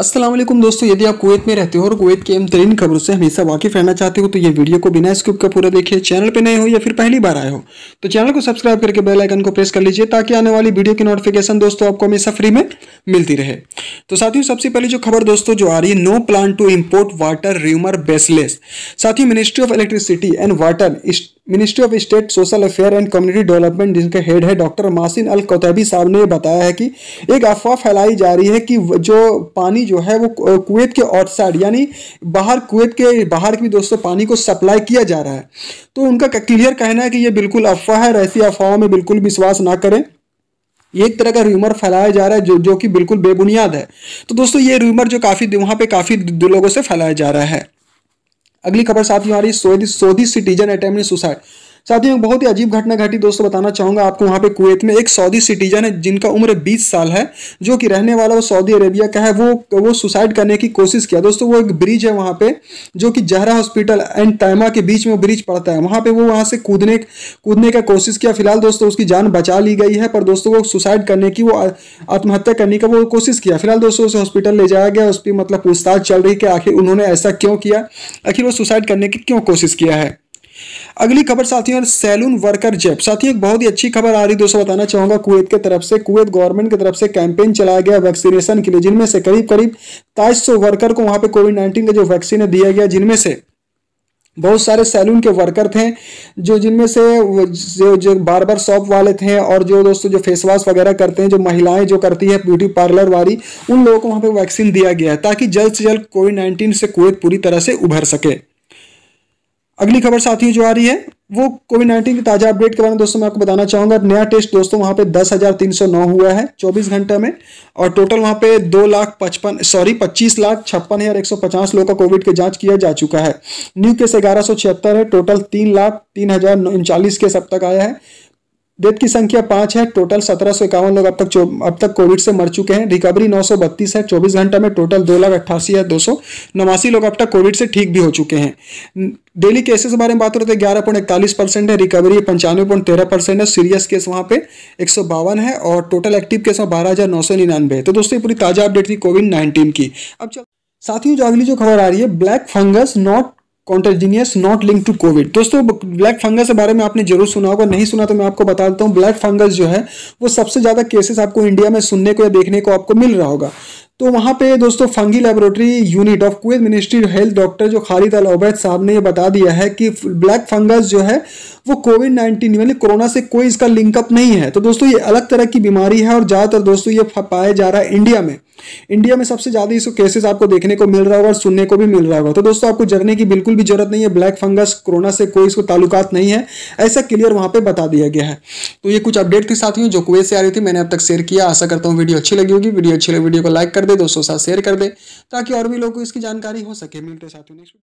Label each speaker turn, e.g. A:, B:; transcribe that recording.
A: असलम दोस्तों यदि आप कुवैत में रहते हो और कुवैत की अहम तरीन खबरों से हमेशा वाकिफ रहना चाहते हो तो ये वीडियो को बिना स्किप का पूरा देखिए चैनल पर नए हो या फिर पहली बार आए हो तो चैनल को सब्सक्राइब करके बेल आइकन को प्रेस कर लीजिए ताकि आने वाली वीडियो की नोटिफिकेशन दोस्तों आपको हमेशा फ्री में मिलती रहे तो साथियों सबसे पहले जो खबर दोस्तों जो आ रही है no plan to import water rumour baseless साथ ही ministry of electricity and water ministry of state social affair and community development जिनके हेड है डॉक्टर मासिन अल कोतबी साहब ने बताया है कि एक अफवाह फैलाई जा रही है कि जो पानी जो है वो कुवैत के आउटसाइड यानी बाहर कुवैत के बाहर की दोस्तों पानी को सप्लाई किया जा रहा है तो उनका क्लियर कहना है कि ये बिल्कुल अफवाह है ऐसी अफवाहों में बिल्कुल विश्वास ना करें एक तरह का र्यूमर फैलाया जा रहा है जो जो कि बिल्कुल बेबुनियाद है तो दोस्तों ये र्यूमर जो काफ़ी वहाँ पे काफ़ी लोगों से फैलाया जा रहा है अगली खबर साथ ही हमारी Saudi Saudi citizen attempt suicide साथ ही बहुत ही अजीब घटना घटी दोस्तों बताना चाहूँगा आपको वहाँ पे कुवैत में एक सऊदी सिटीजन है जिनका उम्र 20 साल है जो कि रहने वाला वो सऊदी अरेबिया का है वो वो सुसाइड करने की कोशिश किया दोस्तों वो एक ब्रिज है वहाँ पे जो कि जहरा हॉस्पिटल एंड तैमा के बीच में ब्रिज पड़ता है वहाँ पर वो वहाँ से कूदने कूदने का कोशिश किया फिलहाल दोस्तों उसकी जान बचा ली गई है पर दोस्तों वो सुसाइड करने की वो आत्महत्या करने का वो कोशिश किया फिलहाल दोस्तों उसे हॉस्पिटल ले जाया गया उस पर मतलब पूछताछ चल रही कि आखिर उन्होंने ऐसा क्यों किया आखिर वो सुसाइड करने की क्यों कोशिश किया है अगली खबर साथियों और सैलून वर्कर जेप साथियों एक बहुत ही अच्छी खबर आ रही दोस्तों बताना चाहूंगा कुवैत के तरफ से कुवैत गवर्नमेंट की तरफ से कैंपेन चलाया गया वैक्सीनेशन के लिए जिनमें से करीब करीब तेईस वर्कर को वहां पे कोविड नाइन्टीन का जो वैक्सीन दिया गया जिनमें से बहुत सारे सैलून के वर्कर थे जो जिनमें से जो जो बार बार शॉप वाले थे और जो दोस्तों जो फेस वॉश वगैरह करते हैं जो महिलाएं जो करती है ब्यूटी पार्लर वाली उन लोगों को वहाँ पे वैक्सीन दिया गया है ताकि जल्द से जल्द कोविड नाइन्टीन से कोविड पूरी तरह से उभर सके अगली खबर साथियों जो आ रही है वो कोविड नाइन्टीन की ताजा अपडेट के बारे में दोस्तों मैं आपको बताना चाहूंगा नया टेस्ट दोस्तों वहां पे दस हजार तीन सौ नौ हुआ है चौबीस घंटे में और टोटल वहां पे दो लाख पचपन सॉरी पच्चीस लाख छप्पन हजार एक सौ पचास लोगों का कोविड की जांच किया जा चुका है न्यू केस ग्यारह सौ छिहत्तर है टोटल तीन लाख तीन हजार उनचालीस केस अब तक आया है डेथ की संख्या पांच है टोटल सत्रह सौ इक्यावन लोग अब तक अब तक कोविड से मर चुके हैं रिकवरी नौ सौ बत्तीस है चौबीस घंटा में टोटल दो लाख अट्ठासी है दो सौ नवासी लोग अब तक कोविड से ठीक भी हो चुके हैं डेली केसेस के बारे में बात करते हैं ग्यारह पॉइंट इकतालीस परसेंट है रिकवरी पंचानवे पॉइंट तेरह परसेंट है सीरियस केस वहाँ पे एक सौ बावन है और टोटल एक्टिव केस वहाँ बारह हज़ार नौ सौ निन्यानवे है तो दोस्तों पूरी ताज़ा अपडेट थी कोविड नाइन्टीन की अब चल साथियों जो अगली जो खबर आ रही है black fungus not contagious not link to covid दोस्तों ब्लैक फंगस के बारे में आपने जरूर सुना होगा नहीं सुना तो मैं आपको बता देता हूँ ब्लैक फंगस जो है वो सबसे ज़्यादा केसेस आपको इंडिया में सुनने को या देखने को आपको मिल रहा होगा तो वहाँ पे दोस्तों fungi laboratory unit of Kuwait ministry health doctor जो खालिद अल अलबैद साहब ने ये बता दिया है कि ब्लैक फंगस जो है वो कोविड नाइन्टीन यानी कोरोना से कोई इसका लिंकअप नहीं है तो दोस्तों ये अलग तरह की बीमारी है और ज़्यादातर दोस्तों ये पाया जा रहा है इंडिया में इंडिया में सबसे ज़्यादा इसको केसेस आपको देखने को मिल रहा होगा और सुनने को भी मिल रहा होगा तो दोस्तों आपको जरने की बिल्कुल भी जरूरत नहीं है ब्लैक फंगस कोरोना से कोई इसको ताल्लुकात नहीं है ऐसा क्लियर वहाँ पे बता दिया गया है तो ये कुछ अपडेट थी साथियों जो कुवैत से आ रही थी मैंने अब तक शेयर किया आशा करता हूँ वीडियो अच्छी लगी होगी वीडियो अच्छी लगी वीडियो को लाइक कर कर दे दोस्तों साथ शेयर कर दे ताकि और भी लोगों को इसकी जानकारी हो सके मिलते साथियों